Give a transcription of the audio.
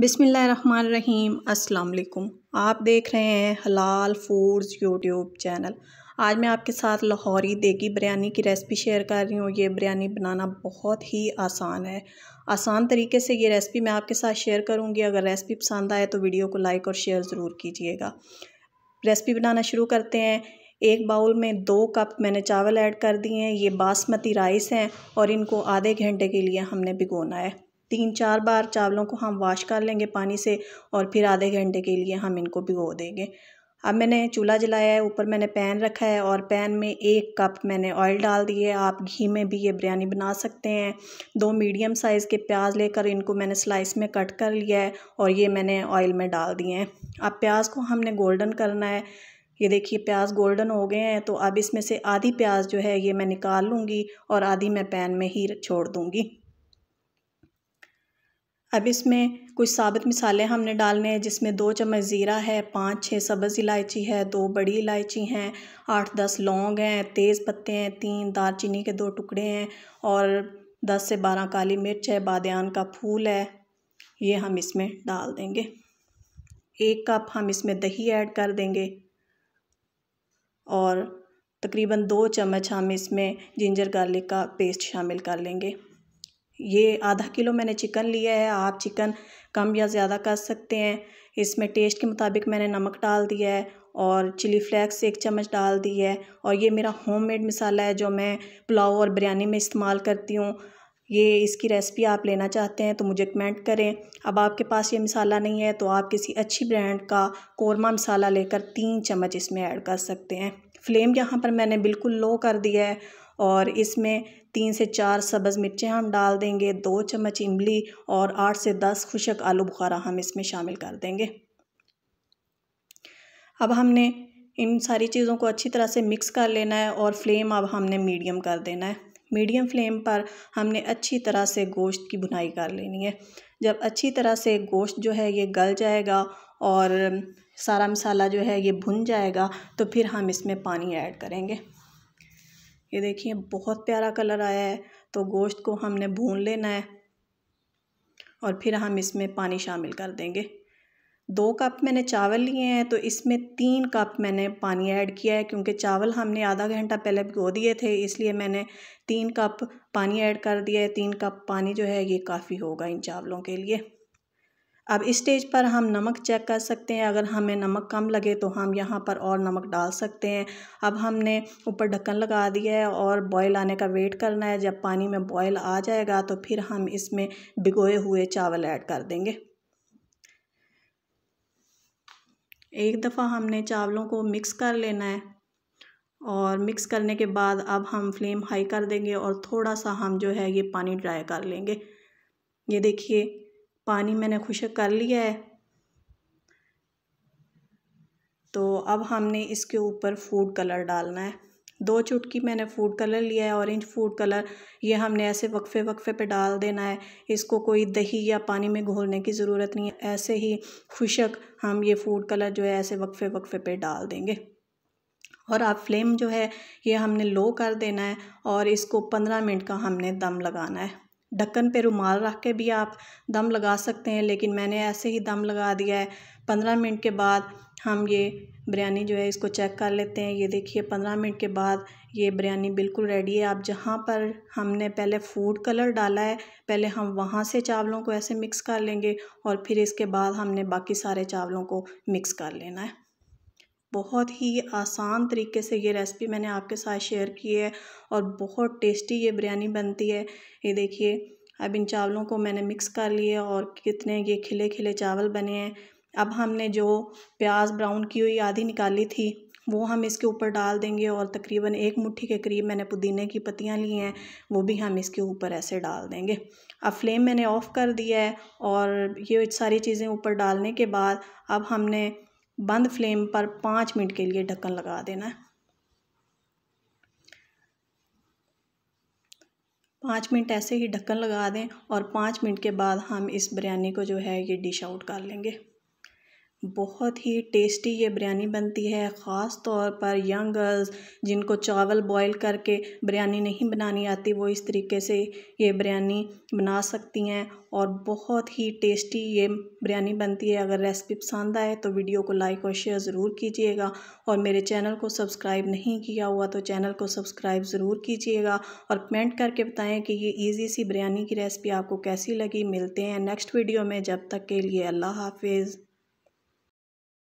बिसमीम अस्सलाम आप देख रहे हैं हलाल फूड्स यूट्यूब चैनल आज मैं आपके साथ लाहौरी देगी बिरयानी की रेसिपी शेयर कर रही हूँ ये बिरयानी बनाना बहुत ही आसान है आसान तरीके से ये रेसिपी मैं आपके साथ शेयर करूँगी अगर रेसिपी पसंद आए तो वीडियो को लाइक और शेयर ज़रूर कीजिएगा रेसिपी बनाना शुरू करते हैं एक बाउल में दो कप मैंने चावल ऐड कर दिए हैं ये बासमती राइस हैं और इनको आधे घंटे के लिए हमने भिगोना है तीन चार बार चावलों को हम वाश कर लेंगे पानी से और फिर आधे घंटे के लिए हम इनको भिगो देंगे अब मैंने चूल्हा जलाया है ऊपर मैंने पैन रखा है और पैन में एक कप मैंने ऑयल डाल दिए आप घी में भी ये बिरयानी बना सकते हैं दो मीडियम साइज़ के प्याज लेकर इनको मैंने स्लाइस में कट कर लिया है और ये मैंने ऑयल में डाल दिए हैं अब प्याज को हमने गोल्डन करना है ये देखिए प्याज गोल्डन हो गए हैं तो अब इसमें से आधी प्याज जो है ये मैं निकाल लूँगी और आधी मैं पैन में ही छोड़ दूँगी अब इसमें कुछ साबित मिसालें हमने डालने हैं जिसमें दो चम्मच ज़ीरा है पाँच छः सब्ज़ इलायची है दो बड़ी इलायची हैं आठ दस लौंग हैं तेज़ पत्ते हैं तीन दालचीनी के दो टुकड़े हैं और दस से बारह काली मिर्च है बादन का फूल है ये हम इसमें डाल देंगे एक कप हम इसमें दही ऐड कर देंगे और तकरीबन दो चम्मच हम इसमें जिंजर गार्लिक का पेस्ट शामिल कर लेंगे ये आधा किलो मैंने चिकन लिया है आप चिकन कम या ज़्यादा कर सकते हैं इसमें टेस्ट के मुताबिक मैंने नमक डाल दिया है और चिली फ्लेक्स एक चम्मच डाल दी है और ये मेरा होममेड मसाला है जो मैं पुलाव और बिरयानी में इस्तेमाल करती हूँ ये इसकी रेसिपी आप लेना चाहते हैं तो मुझे कमेंट करें अब आपके पास ये मसाला नहीं है तो आप किसी अच्छी ब्रांड का कोरमा मसाला लेकर तीन चम्मच इसमें ऐड कर सकते हैं फ्लेम यहाँ पर मैंने बिल्कुल लो कर दिया है और इसमें तीन से चार सब्ज़ मिर्चें हम डाल देंगे दो चम्मच इमली और आठ से दस खुशक आलू बुखारा हम इसमें शामिल कर देंगे अब हमने इन सारी चीज़ों को अच्छी तरह से मिक्स कर लेना है और फ्लेम अब हमने मीडियम कर देना है मीडियम फ्लेम पर हमने अच्छी तरह से गोश्त की भुनाई कर लेनी है जब अच्छी तरह से गोश्त जो है ये गल जाएगा और सारा मसाला जो है ये भुन जाएगा तो फिर हम इसमें पानी ऐड करेंगे ये देखिए बहुत प्यारा कलर आया है तो गोश्त को हमने भून लेना है और फिर हम इसमें पानी शामिल कर देंगे दो कप मैंने चावल लिए हैं तो इसमें तीन कप मैंने पानी ऐड किया है क्योंकि चावल हमने आधा घंटा पहले भिगो दिए थे इसलिए मैंने तीन कप पानी ऐड कर दिया है तीन कप पानी जो है ये काफ़ी होगा इन चावलों के लिए अब इस स्टेज पर हम नमक चेक कर सकते हैं अगर हमें नमक कम लगे तो हम यहाँ पर और नमक डाल सकते हैं अब हमने ऊपर ढक्कन लगा दिया है और बॉयल आने का वेट करना है जब पानी में बॉयल आ जाएगा तो फिर हम इसमें भिगोए हुए चावल ऐड कर देंगे एक दफ़ा हमने चावलों को मिक्स कर लेना है और मिक्स करने के बाद अब हम फ्लेम हाई कर देंगे और थोड़ा सा हम जो है ये पानी ड्राई कर लेंगे ये देखिए पानी मैंने खुशक कर लिया है तो अब हमने इसके ऊपर फूड कलर डालना है दो चुटकी मैंने फूड कलर लिया है ऑरेंज फूड कलर ये हमने ऐसे वक्फे वक्फे पे डाल देना है इसको कोई दही या पानी में घोलने की ज़रूरत नहीं है ऐसे ही खुशक हम ये फूड कलर जो है ऐसे वक्फे वक्फे पे डाल देंगे और आप फ्लेम जो है ये हमने लो कर देना है और इसको पंद्रह मिनट का हमने दम लगाना है ढक्कन पे रुमाल रख के भी आप दम लगा सकते हैं लेकिन मैंने ऐसे ही दम लगा दिया है पंद्रह मिनट के बाद हम ये बिरयानी जो है इसको चेक कर लेते हैं ये देखिए पंद्रह मिनट के बाद ये बिरयानी बिल्कुल रेडी है आप जहाँ पर हमने पहले फूड कलर डाला है पहले हम वहाँ से चावलों को ऐसे मिक्स कर लेंगे और फिर इसके बाद हमने बाकी सारे चावलों को मिक्स कर लेना है बहुत ही आसान तरीके से ये रेसिपी मैंने आपके साथ शेयर की है और बहुत टेस्टी ये बिरयानी बनती है ये देखिए अब इन चावलों को मैंने मिक्स कर लिए और कितने ये खिले खिले चावल बने हैं अब हमने जो प्याज ब्राउन की हुई आधी निकाली थी वो हम इसके ऊपर डाल देंगे और तकरीबन एक मुट्ठी के करीब मैंने पुदीने की पत्तियां ली हैं वो भी हम इसके ऊपर ऐसे डाल देंगे अब फ्लेम मैंने ऑफ़ कर दिया है और ये सारी चीज़ें ऊपर डालने के बाद अब हमने बंद फ्लेम पर पाँच मिनट के लिए ढक्कन लगा देना है पाँच मिनट ऐसे ही ढक्कन लगा दें और पाँच मिनट के बाद हम इस बिरयानी को जो है ये डिश आउट कर लेंगे बहुत ही टेस्टी ये बिरयानी बनती है ख़ास तौर पर यंग गर्ल्स जिनको चावल बॉईल करके बिरयानी नहीं बनानी आती वो इस तरीके से ये बिरयानी बना सकती हैं और बहुत ही टेस्टी ये बिरयानी बनती है अगर रेसिपी पसंद आए तो वीडियो को लाइक और शेयर ज़रूर कीजिएगा और मेरे चैनल को सब्सक्राइब नहीं किया हुआ तो चैनल को सब्सक्राइब ज़रूर कीजिएगा और कमेंट करके बताएँ कि ये ईजी सी बिरयानी की रेसिपी आपको कैसी लगी मिलते हैं नेक्स्ट वीडियो में जब तक के लिए अल्लाह हाफिज़